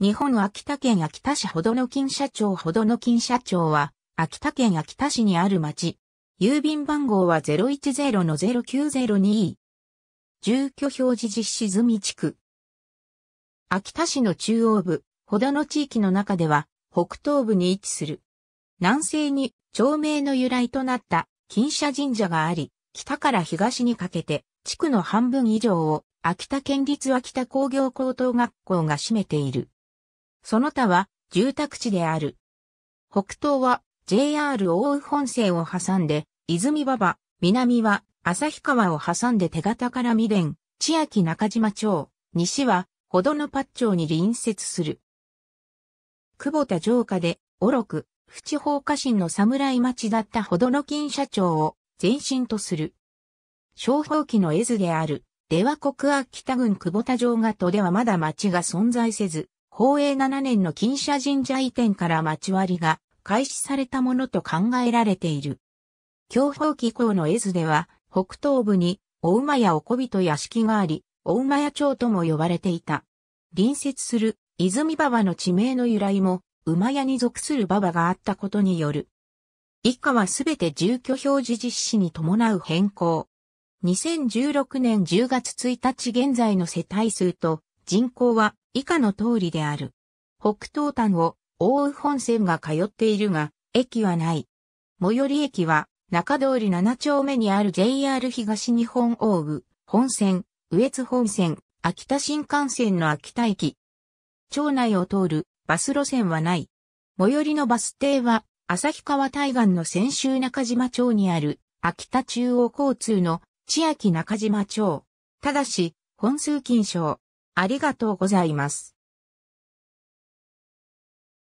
日本秋田県秋田市ほどの金社長ほどの金社長は、秋田県秋田市にある町。郵便番号は010-09022。住居表示実施済み地区。秋田市の中央部、ほどの地域の中では、北東部に位置する。南西に、町名の由来となった、金社神社があり、北から東にかけて、地区の半分以上を、秋田県立秋田工業高等学校が占めている。その他は住宅地である。北東は JR 大宇本線を挟んで、泉馬場、南は旭川を挟んで手形から未練、千秋中島町、西はほどのパッ町に隣接する。久保田城下で、おろく、淵放火神の侍町だったほどの金社長を前身とする。消法期の絵図である、では国秋田郡久保田城下とではまだ町が存在せず、宝永7年の金社神社移転から町割りが開始されたものと考えられている。享保紀行の絵図では、北東部に、大馬屋おこびと屋敷があり、大馬屋町とも呼ばれていた。隣接する、泉馬場の地名の由来も、馬屋に属する馬場があったことによる。以下はすべて住居表示実施に伴う変更。2016年10月1日現在の世帯数と人口は以下の通りである。北東端を大宇本線が通っているが、駅はない。最寄り駅は中通り7丁目にある JR 東日本大宇本線、上津本線、秋田新幹線の秋田駅。町内を通るバス路線はない。最寄りのバス停は旭川対岸の先週中島町にある秋田中央交通の千秋中島町。ただし、本数金賞、ありがとうございます。